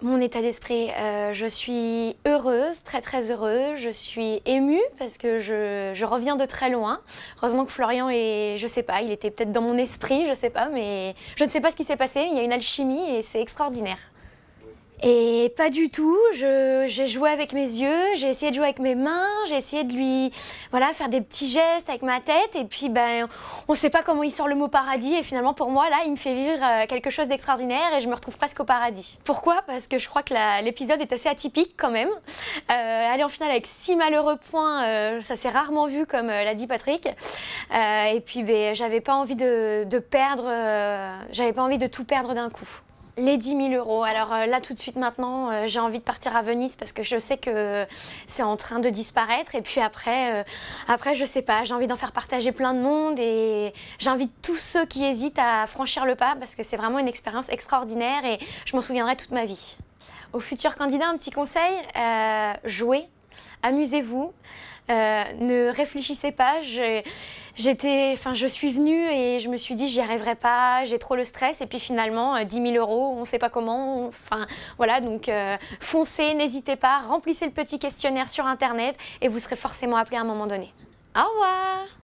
Mon état d'esprit, euh, je suis heureuse, très très heureuse. Je suis émue parce que je, je, reviens de très loin. Heureusement que Florian est, je sais pas, il était peut-être dans mon esprit, je sais pas, mais je ne sais pas ce qui s'est passé. Il y a une alchimie et c'est extraordinaire. Et pas du tout. J'ai joué avec mes yeux, j'ai essayé de jouer avec mes mains, j'ai essayé de lui voilà, faire des petits gestes avec ma tête. Et puis, ben, on ne sait pas comment il sort le mot paradis. Et finalement, pour moi, là, il me fait vivre euh, quelque chose d'extraordinaire et je me retrouve presque au paradis. Pourquoi Parce que je crois que l'épisode est assez atypique quand même. Euh, aller en finale avec six malheureux points, euh, ça s'est rarement vu, comme euh, l'a dit Patrick. Euh, et puis, ben, j'avais pas envie de, de perdre, j'avais pas envie de tout perdre d'un coup les 10 000 euros. Alors euh, là, tout de suite maintenant, euh, j'ai envie de partir à Venise parce que je sais que c'est en train de disparaître. Et puis après, je euh, après je sais pas, j'ai envie d'en faire partager plein de monde et j'invite tous ceux qui hésitent à franchir le pas parce que c'est vraiment une expérience extraordinaire et je m'en souviendrai toute ma vie. Au futurs candidats, un petit conseil, euh, jouez amusez-vous. Euh, ne réfléchissez pas. J'étais, je suis venue et je me suis dit, j'y arriverai pas, j'ai trop le stress. Et puis finalement, 10 euh, 000 euros, on ne sait pas comment. Enfin, voilà, donc euh, foncez, n'hésitez pas, remplissez le petit questionnaire sur Internet et vous serez forcément appelé à un moment donné. Au revoir